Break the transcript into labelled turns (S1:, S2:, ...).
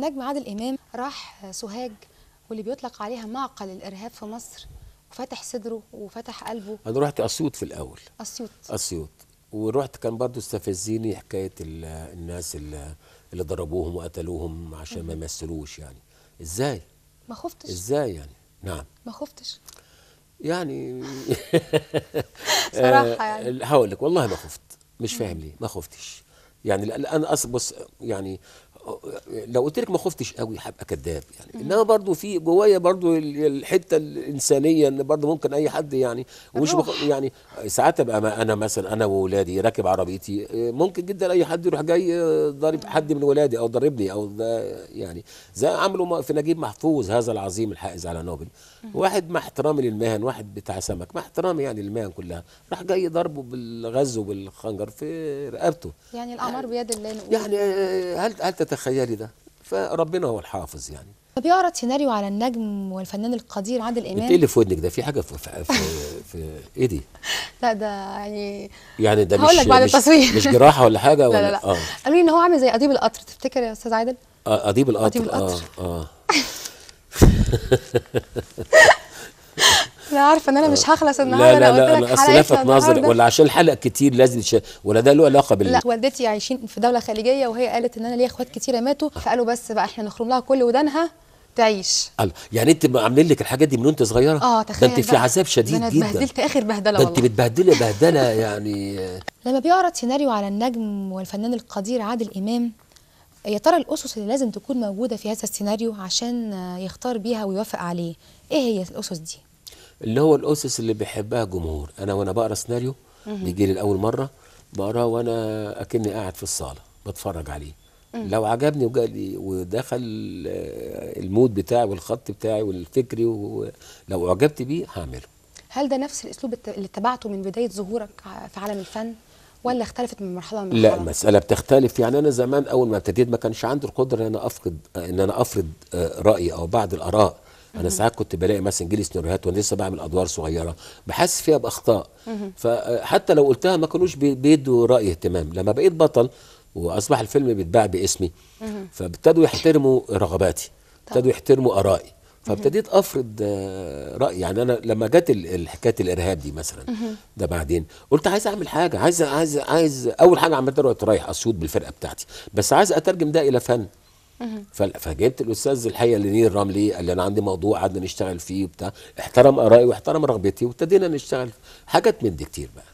S1: نجم عادل إمام راح سوهاج واللي بيطلق عليها معقل الإرهاب في مصر وفتح صدره وفتح قلبه
S2: أنا رحت أسيوط في الأول أسيوط أسيوط ورحت كان برضو استفزيني حكاية الناس اللي, اللي ضربوهم وقتلوهم عشان ما يمثلوش يعني إزاي؟ ما خفتش ازاي يعني نعم ما خفتش يعني صراحه يعني آه، هقول لك والله ما خفت مش فاهم ليه ما خفتش يعني انا بص يعني لو قلت لك ما خفتش قوي هبقى كذاب يعني انما برضو في جوايا برضو الحته الانسانيه ان برضو ممكن اي حد يعني ومش بخ... يعني ساعات ابقى انا مثلا انا وولادي راكب عربيتي آه، ممكن جدا اي حد يروح جاي آه، ضارب حد من ولادي او ضاربني او يعني زي عملوا في نجيب محفوظ هذا العظيم الحائز على نوبل واحد مع احترامي للمهن واحد بتاع سمك مع احترامي يعني للمهن كلها راح جاي ضربه بالغز وبالخنجر في رقبته
S1: يعني الامر بيد الله يعني
S2: آه، هل هل تتخيل تخيلي ده فربنا هو الحافظ يعني
S1: طب يعرض سيناريو على النجم والفنان القدير عادل امام انت ايه اللي في
S2: ودنك ده في حاجه في في, في ايه دي؟
S1: لا ده يعني
S2: يعني ده مش بعد مش, التصوير. مش جراحه ولا حاجه ولا لا لا, لا. آه.
S1: قالوا لي ان هو عامل زي اديب القطر تفتكر يا استاذ عادل؟
S2: اديب القطر اديب القطر اه اه
S1: انا عارفه ان انا مش آه. هخلص النهارده لا لا لا اصل لفت نظري ولا
S2: عشان الحلقه كتير لازم يتش... ولا ده له علاقه بال لا
S1: والدتي عايشين في دوله خليجيه وهي قالت ان انا ليا اخوات كتيره ماتوا فقالوا بس بقى احنا نخرم لها كل ودانها تعيش
S2: الله يعني انت عاملين لك الحاجات دي من وانت صغيره اه تخيل ده انت في عذاب شديد جدا انا اتبهدلت
S1: اخر بهدله والله ده انت
S2: متبهدله بهدله يعني
S1: لما بيعرض سيناريو على النجم والفنان القدير عادل امام يا ترى الاسس اللي لازم تكون موجوده في هذا السيناريو عشان يختار بيها ويوافق عليه ايه هي الاسس دي
S2: اللي هو الاسس اللي بيحبها الجمهور انا وانا بقرا سيناريو
S1: بيجي لي لاول
S2: مره بقراه وانا اكني قاعد في الصاله بتفرج عليه لو عجبني وجالي ودخل آه، المود بتاعي والخط بتاعي والفكري ولو اعجبت بيه هعمله
S1: هل ده نفس الاسلوب اللي اتبعته من بدايه ظهورك في عالم الفن ولا اختلفت من مرحله لمرحله؟ لا المساله
S2: بتختلف يعني انا زمان اول ما ابتديت ما كانش عندي القدره ان انا افقد ان انا افرض آه، رايي او بعض الاراء انا ساعات كنت بلاقي مثلا جيلي سيناريوهات وانا لسه بعمل ادوار صغيره بحس فيها باخطاء فحتى لو قلتها ما كانوش بيدوا راي اهتمام لما بقيت بطل واصبح الفيلم بيتباع باسمي فابتدوا يحترموا رغباتي ابتدوا يحترموا ارائي فابتديت افرض آه، راي يعني انا لما جت حكايه الارهاب دي مثلا ده بعدين قلت عايز اعمل حاجه عايز عايز عايز اول حاجه عملتها وقت رايح اسيوط بالفرقه بتاعتي بس عايز اترجم ده الى فن فجبت الاستاذ الحقيقه لينين رملي قال لي انا عندي موضوع قعدنا نشتغل فيه وبتاع احترم ارائي واحترم رغبتي وابتدينا نشتغل حاجات من دي كتير بقى